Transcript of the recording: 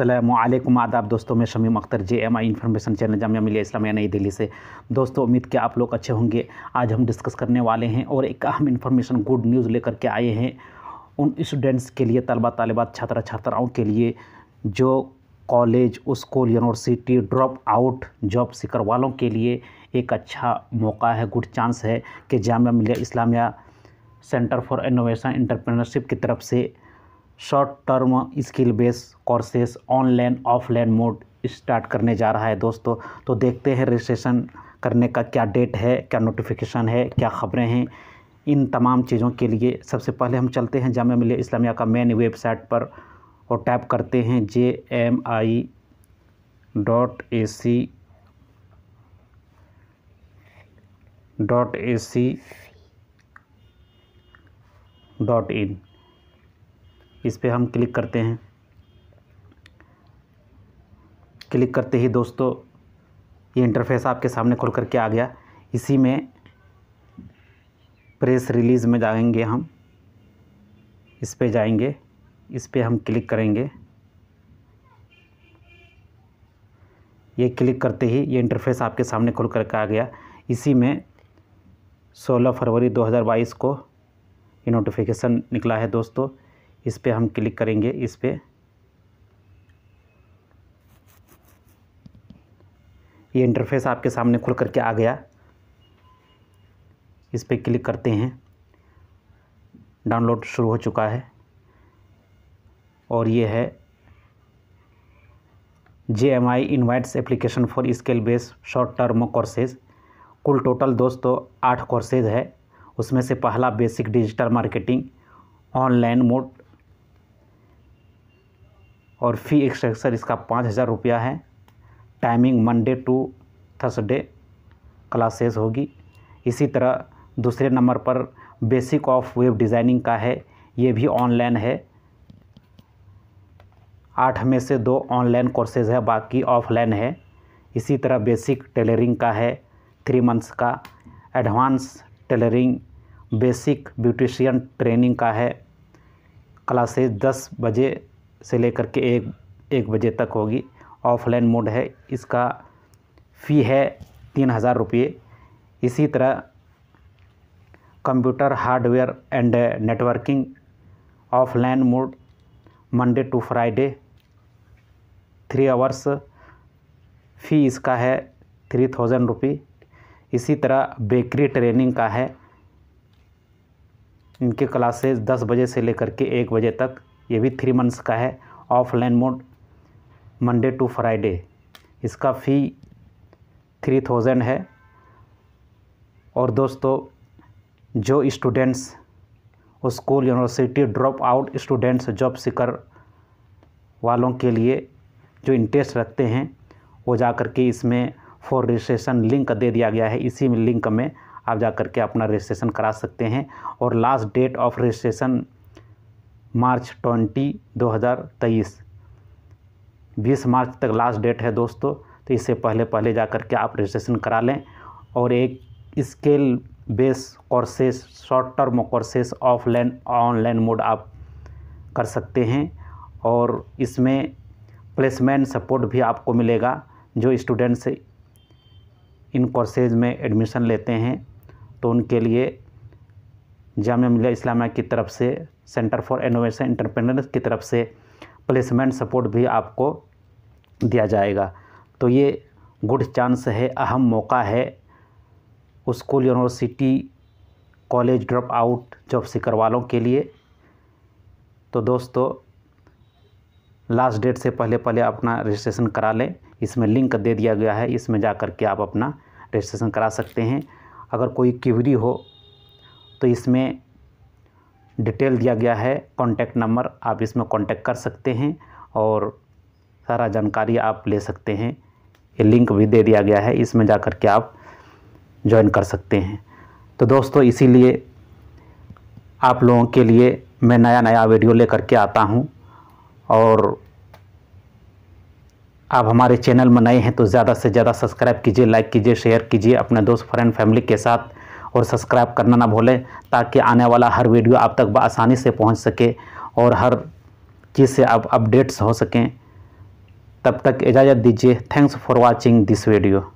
अल्लाम आदाब दोस्तों मैं Shamim Akhtar J M I information channel Jamia Millia Islamia नई दिल्ली से दोस्तों उम्मीद कि आप लोग अच्छे होंगे आज हम डिस्कस करने वाले हैं और एक अहम इन्फॉर्मेशन गुड न्यूज़ लेकर के आए हैं उन स्टूडेंट्स के लिए तलबा तलबात छात्र छात्राओं के लिए जो college school university drop out job seeker वालों के लिए एक अच्छा मौका है गुड चांस है कि Jamia Millia Islamia centre for innovation entrepreneurship की तरफ से short term skill base courses online offline mode start करने जा रहा है दोस्तों तो देखते हैं रजिस्ट्रेशन करने का क्या डेट है क्या नोटिफिकेशन है क्या ख़बरें हैं इन तमाम चीज़ों के लिए सबसे पहले हम चलते हैं जामिया मिलिया इस्लामिया का मेन वेबसाइट पर और टैप करते हैं J M I dot A C dot A C dot in इस पर हम क्लिक करते हैं क्लिक करते ही दोस्तों ये इंटरफेस आपके सामने खुल करके आ गया इसी में प्रेस रिलीज़ में जाएंगे हम इस पे जाएंगे इस पे हम क्लिक करेंगे ये क्लिक करते ही ये इंटरफेस आपके सामने खुल करके आ गया इसी में 16 फरवरी 2022 को ये नोटिफिकेशन निकला है दोस्तों इस पर हम क्लिक करेंगे इस पर ये इंटरफेस आपके सामने खुल करके आ गया इस पर क्लिक करते हैं डाउनलोड शुरू हो चुका है और ये है J M I invites application for skill base short term courses कुल टोटल दोस्तों आठ कोर्सेज है उसमें से पहला basic digital marketing online mode और फ़ी एक्सट्रक्चर इसका पाँच हज़ार रुपया है timing Monday to Thursday classes होगी इसी तरह दूसरे नंबर पर बेसिक ऑफ वेब डिज़ाइनिंग का है ये भी ऑनलाइन है आठ में से दो ऑनलाइन कोर्सेज है बाकी ऑफलाइन है इसी तरह बेसिक टेलरिंग का है थ्री मंथ्स का advance tailoring basic beautician training का है क्लासेज दस बजे से लेकर के एक एक बजे तक होगी ऑफलाइन मोड है इसका फ़ी है तीन हज़ार रुपये इसी तरह computer hardware and networking offline mode Monday to Friday three hours fee इसका है थ्री थाउजेंड रुपी इसी तरह बेकरी ट्रेनिंग का है इनके क्लासेस दस बजे से लेकर के एक बजे तक ये भी थ्री मंथ्स का है offline mode Monday to Friday इसका फ़ी थ्री थाउजेंड है और दोस्तों जो students school university drop out students job seeker वालों के लिए जो इंटरेस्ट रखते हैं वो जा कर के इसमें फॉर रजिस्ट्रेशन लिंक दे दिया गया है इसी में लिंक में आप जा कर के अपना रजिस्ट्रेशन करा सकते हैं और last date of registration March twenty दो हज़ार तेईस बीस मार्च तक लास्ट डेट है दोस्तों तो इससे पहले पहले जा कर के आप रजिस्ट्रेशन करा लें और एक स्केल बेस और सेस शॉर्ट टर्म और सेस ऑफलाइन ऑनलाइन मोड आप कर सकते हैं और इसमें प्लेसमेंट सपोर्ट भी आपको मिलेगा जो स्टूडेंट्स इन कोर्सेज में एडमिशन लेते हैं तो उनके लिए जामिया मिलिया इस्लामिया की तरफ से सेंटर फॉर इनोवेशन इंटरप्रेनर्स की तरफ से प्लेसमेंट सपोर्ट भी आपको दिया जाएगा तो ये गुड चांस है अहम मौका है school university college drop out job seeker वालों के लिए तो दोस्तों लास्ट डेट से पहले पहले अपना रजिस्ट्रेशन करा लें इसमें लिंक दे दिया गया है इसमें जा कर के आप अपना रजिस्ट्रेशन करा सकते हैं अगर कोई क्यूरी हो तो इसमें डिटेल दिया गया है कॉन्टैक्ट नंबर आप इसमें कॉन्टैक्ट कर सकते हैं और सारा जानकारी आप ले सकते हैं ये लिंक भी दे दिया गया है इसमें जा कर के आप ज्वाइन कर सकते हैं तो दोस्तों इसीलिए आप लोगों के लिए मैं नया नया वीडियो लेकर के आता हूँ और आप हमारे चैनल में नए हैं तो ज़्यादा से ज़्यादा सब्सक्राइब कीजिए लाइक कीजिए शेयर कीजिए अपने दोस्त फ्रेंड फैमिली के साथ और सब्सक्राइब करना ना भूलें ताकि आने वाला हर वीडियो आप तक आसानी से पहुंच सके और हर चीज़ से आप अपडेट्स हो सकें तब तक इजाज़त दीजिए thanks for watching this video